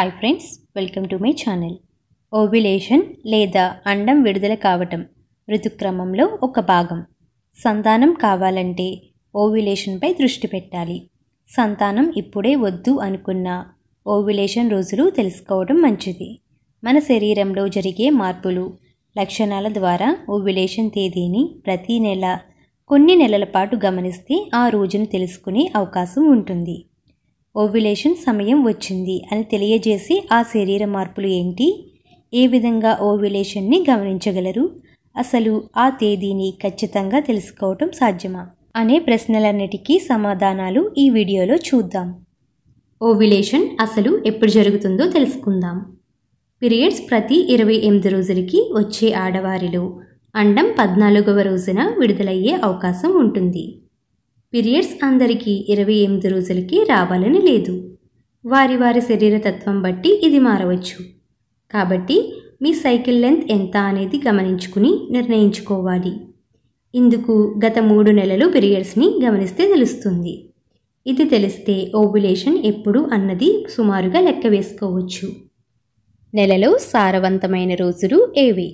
hi friends welcome to my channel ovulation లేదా అండం విడుదల కావటం ఋతుక్రమంలో ఒక భాగం సంతానం కావాలంటే ఓవిలేషన్పై దృష్టి పెట్టాలి సంతానం ఇప్పుడే వద్దు అనుకున్న ఓవిలేషన్ రోజులు తెలుసుకోవడం మంచిది మన శరీరంలో జరిగే మార్పులు లక్షణాల ద్వారా ఓవిలేషన్ తేదీని ప్రతీ నెల కొన్ని నెలల పాటు గమనిస్తే ఆ రోజును తెలుసుకునే అవకాశం ఉంటుంది ఓవ్యులేషన్ సమయం వచ్చింది అని తెలియజేసి ఆ శరీర మార్పులు ఏంటి ఏ విధంగా ఓవ్యులేషన్ని గమనించగలరు అసలు ఆ తేదీని ఖచ్చితంగా తెలుసుకోవటం సాధ్యమా అనే ప్రశ్నలన్నిటికీ సమాధానాలు ఈ వీడియోలో చూద్దాం ఓవ్యులేషన్ అసలు ఎప్పుడు జరుగుతుందో తెలుసుకుందాం పీరియడ్స్ ప్రతి ఇరవై ఎనిమిది రోజులకి వచ్చే ఆడవారిలో అండం పద్నాలుగవ రోజున విడుదలయ్యే అవకాశం ఉంటుంది పీరియడ్స్ అందరికీ ఇరవై ఎనిమిది రోజులకి రావాలని లేదు వారి వారి శరీరతత్వం బట్టి ఇది మారవచ్చు కాబట్టి మీ సైకిల్ లెంత్ ఎంత అనేది గమనించుకుని నిర్ణయించుకోవాలి ఇందుకు గత మూడు నెలలు పీరియడ్స్ని గమనిస్తే తెలుస్తుంది ఇది తెలిస్తే ఓబులేషన్ ఎప్పుడు అన్నది సుమారుగా లెక్క వేసుకోవచ్చు నెలలో సారవంతమైన రోజులు ఏవి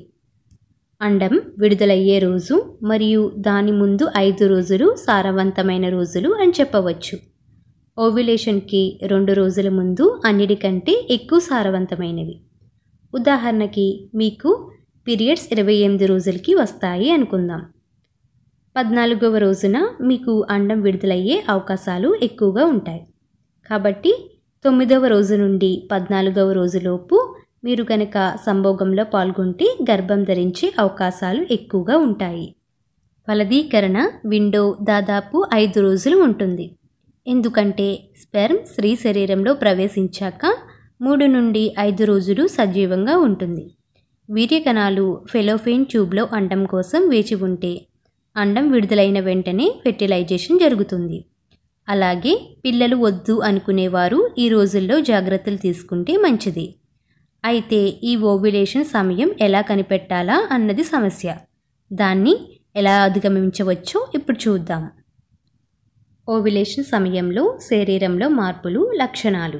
అండం విడుదలయ్యే రోజు మరియు దాని ముందు ఐదు రోజులు సారవంతమైన రోజులు అని చెప్పవచ్చు ఓవ్యులేషన్కి రెండు రోజుల ముందు అన్నిటికంటే ఎక్కువ సారవంతమైనవి ఉదాహరణకి మీకు పీరియడ్స్ ఇరవై ఎనిమిది రోజులకి వస్తాయి అనుకుందాం పద్నాలుగవ రోజున మీకు అండం విడుదలయ్యే అవకాశాలు ఎక్కువగా ఉంటాయి కాబట్టి తొమ్మిదవ రోజు నుండి పద్నాలుగవ రోజులోపు మీరు కనుక సంభోగంలో పాల్గొంటే గర్భం ధరించే అవకాశాలు ఎక్కువగా ఉంటాయి ఫలదీకరణ విండో దాదాపు ఐదు రోజులు ఉంటుంది ఎందుకంటే స్పెర్మ్ స్త్రీ శరీరంలో ప్రవేశించాక మూడు నుండి ఐదు రోజులు సజీవంగా ఉంటుంది వీర్యకణాలు ఫెలోఫెయిన్ ట్యూబ్లో అండం కోసం వేచి ఉంటే అండం విడుదలైన వెంటనే ఫెర్టిలైజేషన్ జరుగుతుంది అలాగే పిల్లలు వద్దు అనుకునేవారు ఈ రోజుల్లో జాగ్రత్తలు తీసుకుంటే మంచిది అయితే ఈ ఓవ్యులేషన్ సమయం ఎలా కనిపెట్టాలా అన్నది సమస్య దాన్ని ఎలా అధిగమించవచ్చో ఇప్పుడు చూద్దాం ఓవిలేషన్ సమయంలో శరీరంలో మార్పులు లక్షణాలు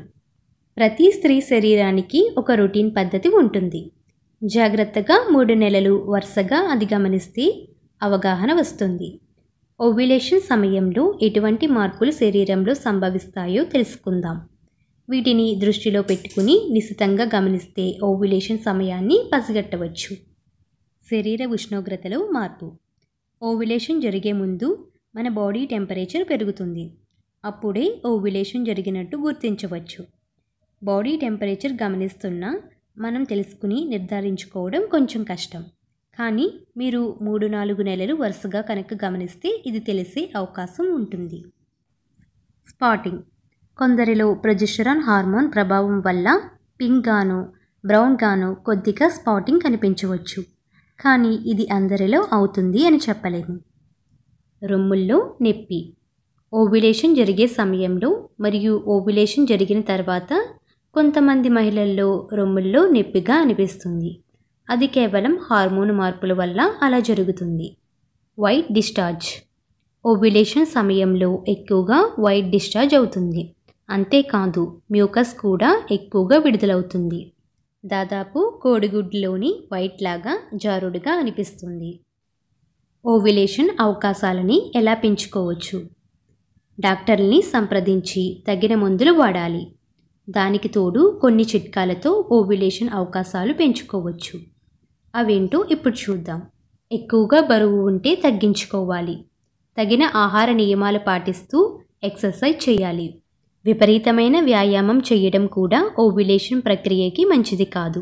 ప్రతి స్త్రీ శరీరానికి ఒక రొటీన్ పద్ధతి ఉంటుంది జాగ్రత్తగా మూడు నెలలు వరుసగా అది గమనిస్తే అవగాహన వస్తుంది ఓవిలేషన్ సమయంలో ఎటువంటి మార్పులు శరీరంలో సంభవిస్తాయో తెలుసుకుందాం వీటిని దృష్టిలో పెట్టుకుని నిశితంగా గమనిస్తే ఓవ్యులేషన్ సమయాన్ని పసిగట్టవచ్చు శరీర ఉష్ణోగ్రతలో మార్పు ఓవ్యులేషన్ జరిగే ముందు మన బాడీ టెంపరేచర్ పెరుగుతుంది అప్పుడే ఓవ్యులేషన్ జరిగినట్టు గుర్తించవచ్చు బాడీ టెంపరేచర్ గమనిస్తున్నా మనం తెలుసుకుని నిర్ధారించుకోవడం కొంచెం కష్టం కానీ మీరు మూడు నాలుగు నెలలు వరుసగా కనుక గమనిస్తే ఇది తెలిసే అవకాశం ఉంటుంది స్పాటింగ్ కొందరిలో ప్రొజెస్టరాన్ హార్మోన్ ప్రభావం వల్ల పింక్ గాను బ్రౌన్ గాను కొద్దిగా స్పాటింగ్ కనిపించవచ్చు కానీ ఇది అందరిలో అవుతుంది అని చెప్పలేము రొమ్ముల్లో నొప్పి ఓవ్యులేషన్ జరిగే సమయంలో మరియు ఓవ్యులేషన్ జరిగిన తర్వాత కొంతమంది మహిళల్లో రొమ్ముల్లో నొప్పిగా అనిపిస్తుంది అది కేవలం హార్మోన్ మార్పుల వల్ల అలా జరుగుతుంది వైట్ డిశ్చార్జ్ ఓవ్యులేషన్ సమయంలో ఎక్కువగా వైట్ డిశ్చార్జ్ అవుతుంది అంతేకాదు మ్యూకస్ కూడా ఎక్కువగా విడుదలవుతుంది దాదాపు కోడిగుడ్లోని వైట్ లాగా జారుడుగా అనిపిస్తుంది ఓవిలేషన్ అవకాశాలని ఎలా పెంచుకోవచ్చు డాక్టర్ని సంప్రదించి తగిన మందులు వాడాలి దానికి తోడు కొన్ని చిట్కాలతో ఓవిలేషన్ అవకాశాలు పెంచుకోవచ్చు అవేంటో ఇప్పుడు చూద్దాం ఎక్కువగా బరువు ఉంటే తగ్గించుకోవాలి తగిన ఆహార నియమాలు పాటిస్తూ ఎక్సర్సైజ్ చేయాలి విపరీతమైన వ్యాయామం చేయడం కూడా ఓవ్యులేషన్ ప్రక్రియకి మంచిది కాదు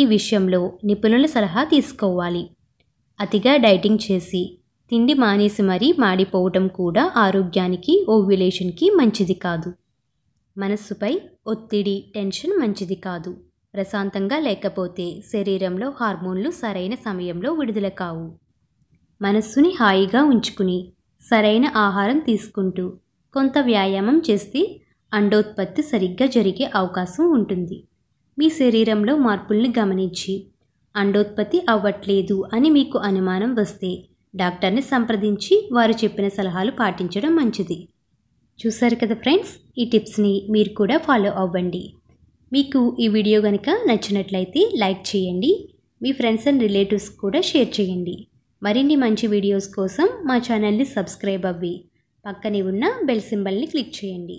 ఈ విషయంలో నిపుణుల సలహా తీసుకోవాలి అతిగా డైటింగ్ చేసి తిండి మానేసి మరీ మాడిపోవటం కూడా ఆరోగ్యానికి ఓవ్యులేషన్కి మంచిది కాదు మనస్సుపై ఒత్తిడి టెన్షన్ మంచిది కాదు ప్రశాంతంగా లేకపోతే శరీరంలో హార్మోన్లు సరైన సమయంలో విడుదల కావు మనస్సుని హాయిగా ఉంచుకుని సరైన ఆహారం తీసుకుంటూ కొంత వ్యాయామం చేస్తే అండోత్పత్తి సరిగ్గా జరిగే అవకాశం ఉంటుంది మీ శరీరంలో మార్పుల్ని గమనించి అండోత్పత్తి అవ్వట్లేదు అని మీకు అనుమానం వస్తే డాక్టర్ని సంప్రదించి వారు చెప్పిన సలహాలు పాటించడం మంచిది చూశారు కదా ఫ్రెండ్స్ ఈ టిప్స్ని మీరు కూడా ఫాలో అవ్వండి మీకు ఈ వీడియో కనుక నచ్చినట్లయితే లైక్ చేయండి మీ ఫ్రెండ్స్ అండ్ రిలేటివ్స్ కూడా షేర్ చేయండి మరిన్ని మంచి వీడియోస్ కోసం మా ఛానల్ని సబ్స్క్రైబ్ అవ్వి పక్కనే ఉన్న బెల్ సింబల్ని క్లిక్ చేయండి